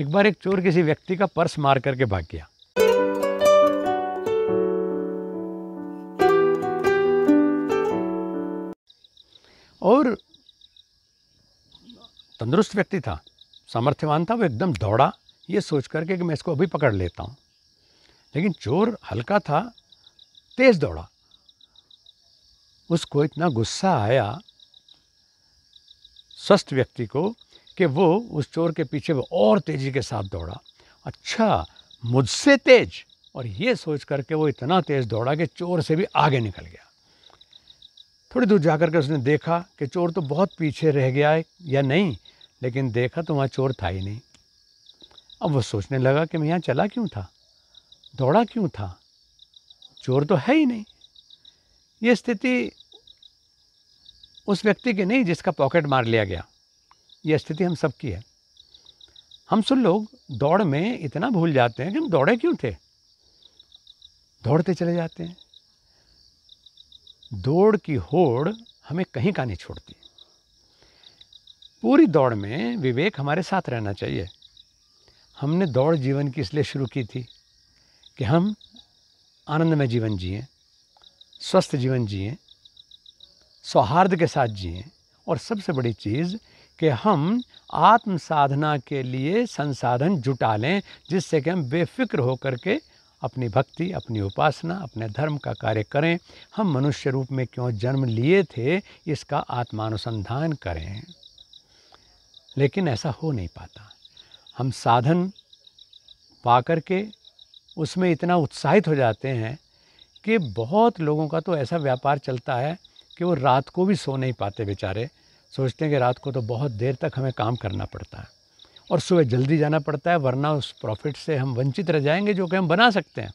एक बार एक चोर किसी व्यक्ति का पर्स मार करके भाग गया और तंदुरुस्त व्यक्ति था सामर्थ्यवान था वो एकदम दौड़ा ये सोच करके कि मैं इसको अभी पकड़ लेता हूँ लेकिन चोर हल्का था तेज़ दौड़ा उसको इतना गुस्सा आया स्वस्थ व्यक्ति को कि वो उस चोर के पीछे और तेज़ी के साथ दौड़ा अच्छा मुझसे तेज और ये सोच करके वो इतना तेज़ दौड़ा कि चोर से भी आगे निकल गया थोड़ी दूर जा के उसने देखा कि चोर तो बहुत पीछे रह गया है या नहीं लेकिन देखा तो वहाँ चोर था ही नहीं अब वो सोचने लगा कि मैं यहाँ चला क्यों था दौड़ा क्यों था चोर तो है ही नहीं ये स्थिति उस व्यक्ति की नहीं जिसका पॉकेट मार लिया गया ये स्थिति हम सबकी है हम सुन लोग दौड़ में इतना भूल जाते हैं कि हम दौड़े क्यों थे दौड़ते चले जाते हैं दौड़ की होड़ हमें कहीं का नहीं छोड़ती पूरी दौड़ में विवेक हमारे साथ रहना चाहिए हमने दौड़ जीवन की इसलिए शुरू की थी कि हम आनंदमय जीवन जिए स्वस्थ जीवन जिए सौहार्द के साथ जिए और सबसे बड़ी चीज़ कि हम आत्म साधना के लिए संसाधन जुटा लें जिससे कि हम बेफिक्र होकर के अपनी भक्ति अपनी उपासना अपने धर्म का कार्य करें हम मनुष्य रूप में क्यों जन्म लिए थे इसका आत्मानुसंधान करें लेकिन ऐसा हो नहीं पाता हम साधन पा कर के उसमें इतना उत्साहित हो जाते हैं कि बहुत लोगों का तो ऐसा व्यापार चलता है कि वो रात को भी सो नहीं पाते बेचारे सोचते हैं कि रात को तो बहुत देर तक हमें काम करना पड़ता है और सुबह जल्दी जाना पड़ता है वरना उस प्रॉफिट से हम वंचित रह जाएंगे जो कि हम बना सकते हैं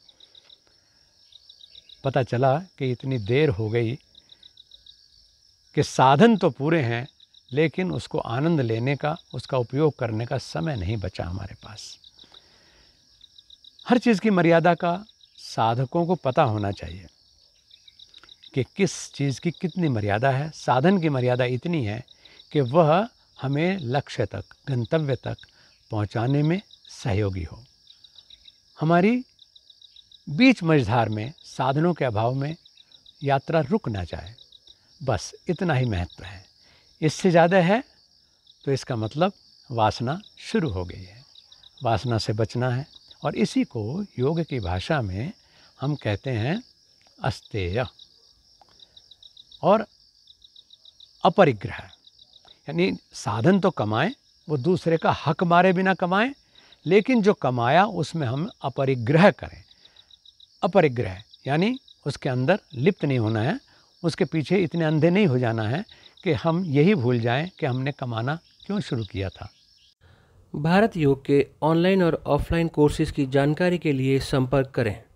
पता चला कि इतनी देर हो गई कि साधन तो पूरे हैं लेकिन उसको आनंद लेने का उसका उपयोग करने का समय नहीं बचा हमारे पास हर चीज़ की मर्यादा का साधकों को पता होना चाहिए कि किस चीज़ की कितनी मर्यादा है साधन की मर्यादा इतनी है कि वह हमें लक्ष्य तक गंतव्य तक पहुंचाने में सहयोगी हो हमारी बीच मझधार में साधनों के अभाव में यात्रा रुक ना जाए बस इतना ही महत्व है इससे ज़्यादा है तो इसका मतलब वासना शुरू हो गई है वासना से बचना है और इसी को योग की भाषा में हम कहते हैं अस्तेय और अपरिग्रह यानी साधन तो कमाएं वो दूसरे का हक मारे बिना कमाएं लेकिन जो कमाया उसमें हम अपरिग्रह करें अपरिग्रह यानी उसके अंदर लिप्त नहीं होना है उसके पीछे इतने अंधे नहीं हो जाना है कि हम यही भूल जाएं कि हमने कमाना क्यों शुरू किया था भारत योग के ऑनलाइन और ऑफलाइन कोर्सेज की जानकारी के लिए संपर्क करें